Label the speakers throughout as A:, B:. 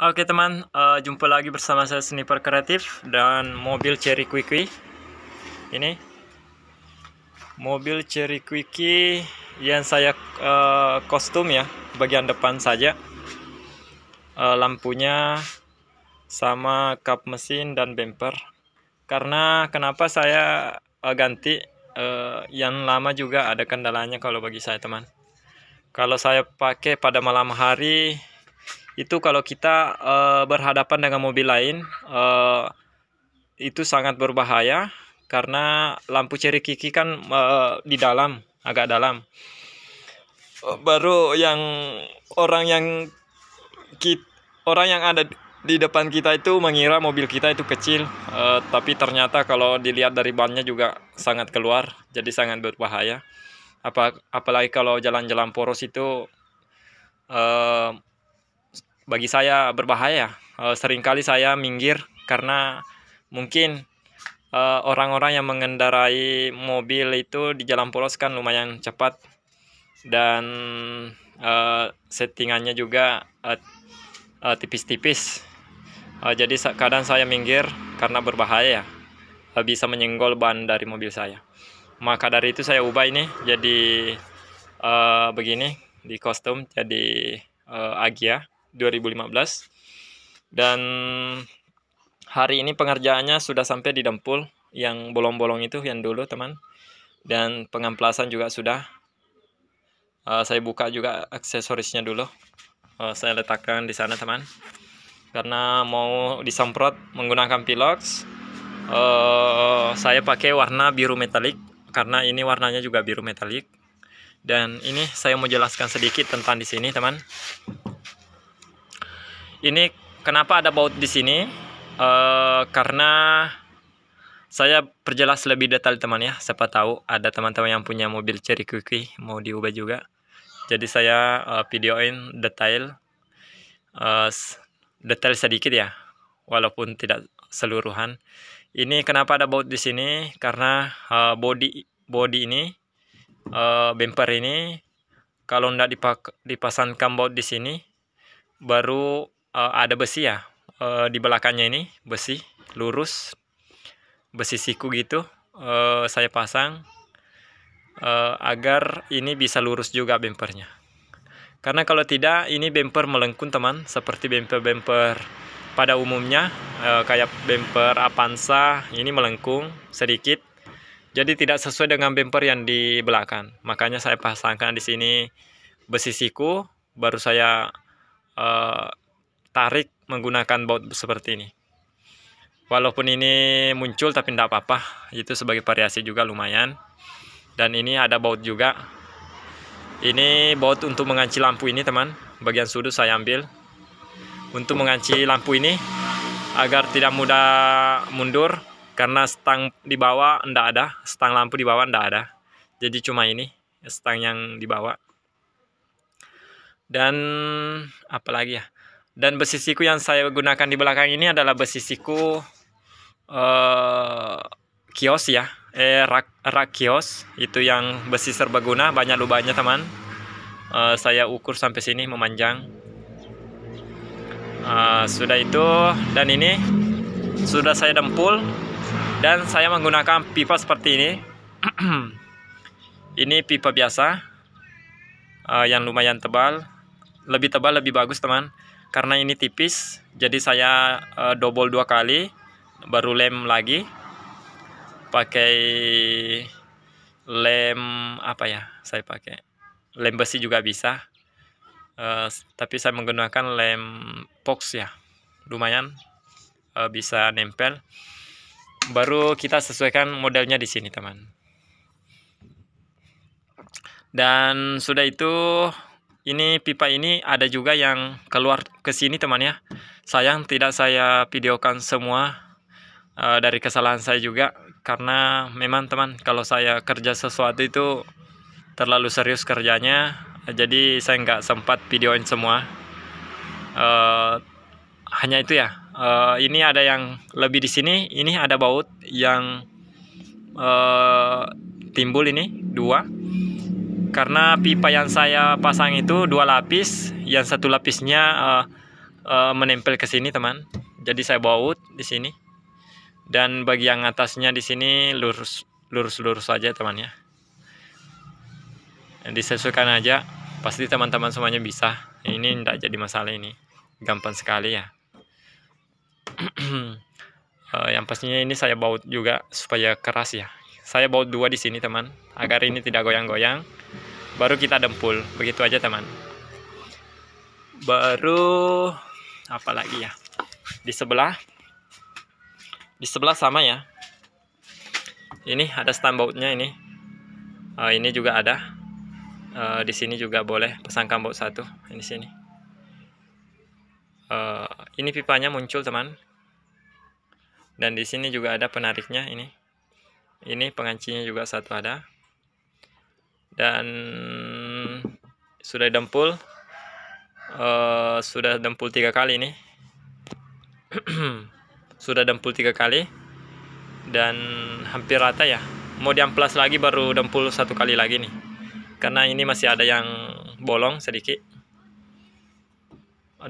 A: Oke teman, uh, jumpa lagi bersama saya Sniper Kreatif dan mobil Cherry Quickie. Ini mobil Cherry Quickie yang saya uh, kostum ya, bagian depan saja. Uh, lampunya sama kap mesin dan bumper. Karena kenapa saya uh, ganti uh, yang lama juga ada kendalanya kalau bagi saya teman. Kalau saya pakai pada malam hari itu kalau kita uh, berhadapan dengan mobil lain uh, itu sangat berbahaya karena lampu kiki kan uh, di dalam agak dalam baru yang orang yang kit orang yang ada di depan kita itu mengira mobil kita itu kecil uh, tapi ternyata kalau dilihat dari bannya juga sangat keluar jadi sangat berbahaya apa apalagi kalau jalan-jalan poros itu uh, bagi saya berbahaya. Eh, seringkali saya minggir karena mungkin eh, orang-orang yang mengendarai mobil itu di jalan polos kan lumayan cepat dan eh, settingannya juga tipis-tipis. jadi kadang saya minggir karena berbahaya bisa menyenggol ban dari mobil saya. Maka dari itu saya ubah ini jadi uh, begini di kostum jadi uh, Agia. 2015 dan hari ini pengerjaannya sudah sampai di Dempul yang bolong-bolong itu yang dulu teman dan pengamplasan juga sudah uh, saya buka juga aksesorisnya dulu uh, saya letakkan di sana teman karena mau disemprot menggunakan pilox uh, saya pakai warna biru metalik karena ini warnanya juga biru metalik dan ini saya mau jelaskan sedikit tentang di sini teman ini kenapa ada baut di sini uh, karena saya perjelas lebih detail teman ya siapa tahu ada teman-teman yang punya mobil Cherry kuki mau diubah juga jadi saya uh, videoin detail uh, detail sedikit ya walaupun tidak seluruhan ini kenapa ada baut di sini karena uh, body body ini uh, bumper ini kalau tidak dipasang dipasangkan baut di sini baru uh, ada besi ya uh, di belakangnya ini besi lurus besi siku gitu uh, saya pasang uh, agar ini bisa lurus juga bempernya karena kalau tidak ini bemper melengkung teman seperti bemper-bemper pada umumnya uh, kayak bemper Avanza ini melengkung sedikit jadi tidak sesuai dengan bemper yang di belakang makanya saya pasangkan di sini besi siku baru saya uh, tarik menggunakan baut seperti ini walaupun ini muncul tapi tidak apa-apa itu sebagai variasi juga lumayan dan ini ada baut juga ini baut untuk menganci lampu ini teman bagian sudut saya ambil untuk menganci lampu ini agar tidak mudah mundur karena stang di bawah tidak ada stang lampu di bawah tidak ada jadi cuma ini stang yang di bawah dan apalagi ya dan besi siku yang saya gunakan di belakang ini adalah besi siku eh, kios ya eh rak, rak kios itu yang besi serbaguna banyak lubangnya teman uh, saya ukur sampai sini memanjang uh, sudah itu dan ini sudah saya dempul dan saya menggunakan pipa seperti ini ini pipa biasa uh, yang lumayan tebal lebih tebal lebih bagus teman karena ini tipis jadi saya uh, double dua kali baru lem lagi pakai lem apa ya saya pakai lem besi juga bisa uh, tapi saya menggunakan lem box ya lumayan uh, bisa nempel baru kita sesuaikan modelnya di sini teman dan sudah itu ini pipa ini ada juga yang keluar ke sini teman ya sayang tidak saya videokan semua uh, dari kesalahan saya juga karena memang teman kalau saya kerja sesuatu itu terlalu serius kerjanya jadi saya nggak sempat videoin semua uh, hanya itu ya uh, ini ada yang lebih di sini ini ada baut yang uh, timbul ini dua karena pipa yang saya pasang itu dua lapis yang satu lapisnya uh, uh, menempel ke sini teman jadi saya baut di sini dan bagi yang atasnya di sini lurus lurus lurus saja teman ya disesuaikan aja pasti teman-teman semuanya bisa ini tidak jadi masalah ini gampang sekali ya uh, yang pastinya ini saya baut juga supaya keras ya saya bawa dua di sini teman, agar ini tidak goyang-goyang. Baru kita dempul, begitu aja teman. Baru apa lagi ya? Di sebelah, di sebelah sama ya. Ini ada stand bautnya ini. Uh, ini juga ada. Uh, di sini juga boleh pasang baut satu. Ini sini. Uh, ini pipanya muncul teman dan di sini juga ada penariknya ini ini pengancinya juga satu ada dan sudah dempul uh, eh, sudah dempul tiga kali nih sudah dempul tiga kali dan hampir rata ya mau diamplas lagi baru dempul satu kali lagi nih karena ini masih ada yang bolong sedikit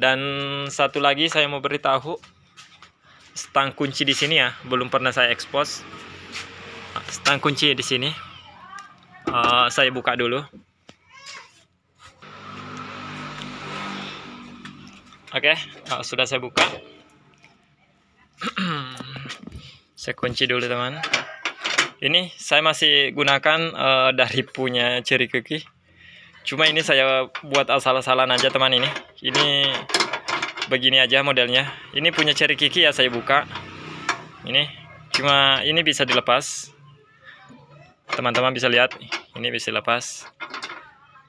A: dan satu lagi saya mau beritahu stang kunci di sini ya belum pernah saya expose stang kunci di sini. Uh, saya buka dulu. Oke, okay, uh, eh, sudah saya buka. saya kunci dulu teman. Ini saya masih gunakan uh, dari punya Ciri Kiki. Cuma ini saya buat asal-asalan aja teman ini. Ini begini aja modelnya. Ini punya Ciri Kiki ya saya buka. Ini cuma ini bisa dilepas teman-teman bisa lihat ini bisa lepas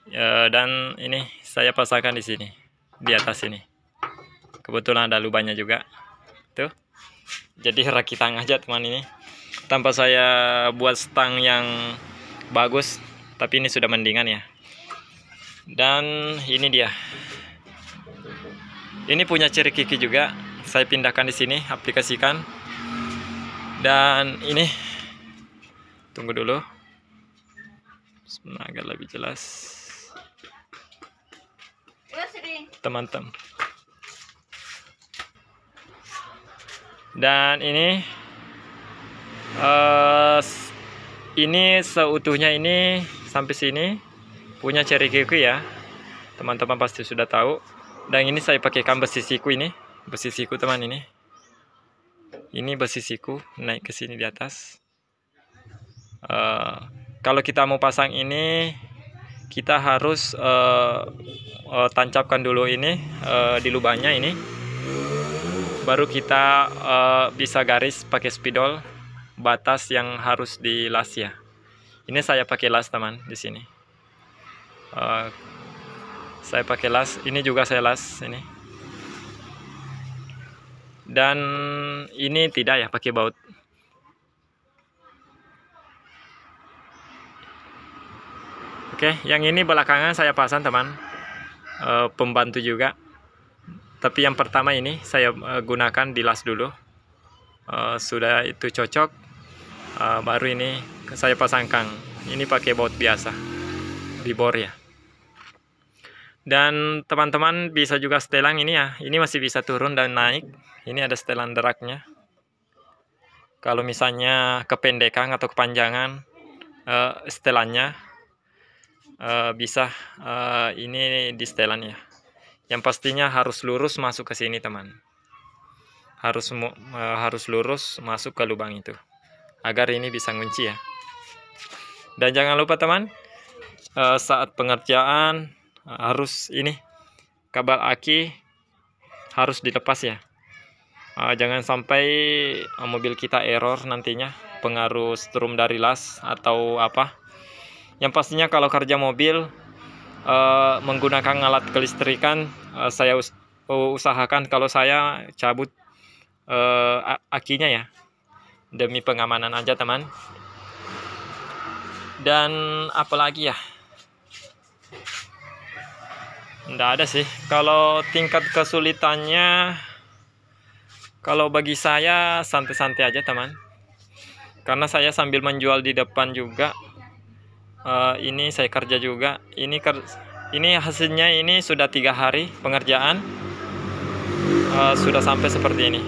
A: e, dan ini saya pasangkan di sini di atas ini kebetulan ada lubangnya juga tuh jadi rakitan aja teman ini tanpa saya buat stang yang bagus tapi ini sudah mendingan ya dan ini dia ini punya ciri kiki juga saya pindahkan di sini aplikasikan dan ini tunggu dulu agar lebih jelas teman-teman dan ini uh, ini seutuhnya ini sampai sini punya cherry kiku ya teman-teman pasti sudah tahu dan ini saya pakaikan besi siku ini besi siku teman ini ini besi siku naik ke sini di atas Eh, kalau kita mau pasang ini kita harus uh, uh, tancapkan dulu ini uh, di lubangnya ini baru kita uh, bisa garis pakai spidol batas yang harus dilas ya ini saya pakai las teman di sini uh, saya pakai las ini juga saya las ini dan ini tidak ya pakai baut Oke, yang ini belakangan saya pasang teman, e, pembantu juga. Tapi yang pertama ini saya eh, gunakan di las dulu. E, sudah itu cocok, e, baru ini saya pasangkan. Ini pakai baut biasa, dibor ya. Dan teman-teman bisa juga setelan ini ya. Ini masih bisa turun dan naik. Ini ada setelan deraknya kalau misalnya kependekan atau kepanjangan setelannya Eh, bisa uh, ini di setelannya yang pastinya harus lurus masuk ke sini teman harus uh, harus lurus masuk ke lubang itu agar ini bisa ngunci ya dan jangan lupa teman uh, saat pengerjaan uh, harus ini kabel aki harus dilepas ya uh, jangan sampai mobil kita error nantinya pengaruh strum dari las atau apa yang pastinya kalau kerja mobil uh, menggunakan alat kelistrikan uh, saya us usahakan kalau saya cabut uh, akinya ya demi pengamanan aja teman dan apalagi ya Tidak ada sih kalau tingkat kesulitannya kalau bagi saya santai-santai aja teman karena saya sambil menjual di depan juga Eh, ini saya kerja juga ini ker ini hasilnya ini sudah tiga hari pengerjaan uh, sudah sampai seperti ini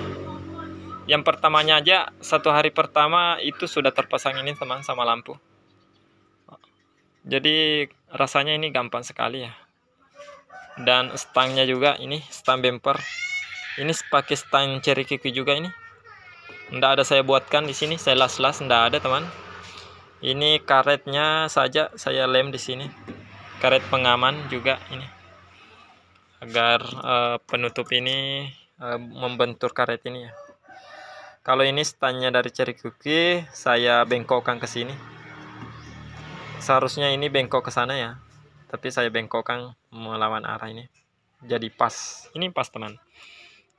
A: yang pertamanya aja satu hari pertama itu sudah terpasang ini teman sama lampu jadi rasanya ini gampang sekali ya dan stangnya juga ini stang bumper ini pakai stang cherry kiki juga ini ndak ada saya buatkan di sini saya las las ndak ada teman ini karetnya saja saya lem di sini karet pengaman juga ini agar uh, penutup ini uh, membentur karet ini ya kalau ini stannya dari cherry cookie saya bengkokkan ke sini seharusnya ini bengkok ke sana ya tapi saya bengkokkan melawan arah ini jadi pas ini pas teman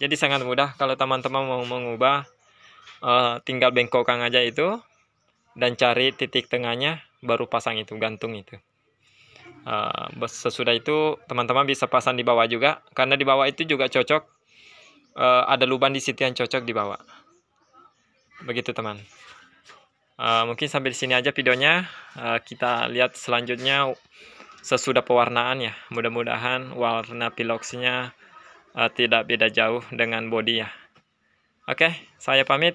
A: jadi sangat mudah kalau teman-teman mau mengubah uh, tinggal bengkokkan aja itu dan cari titik tengahnya baru pasang itu gantung itu uh, sesudah itu teman-teman bisa pasang di bawah juga karena di bawah itu juga cocok uh, ada lubang di situ yang cocok di bawah begitu teman uh, mungkin sampai di sini aja videonya uh, kita lihat selanjutnya sesudah pewarnaan ya mudah-mudahan warna piloxnya uh, tidak beda jauh dengan body ya oke okay, saya pamit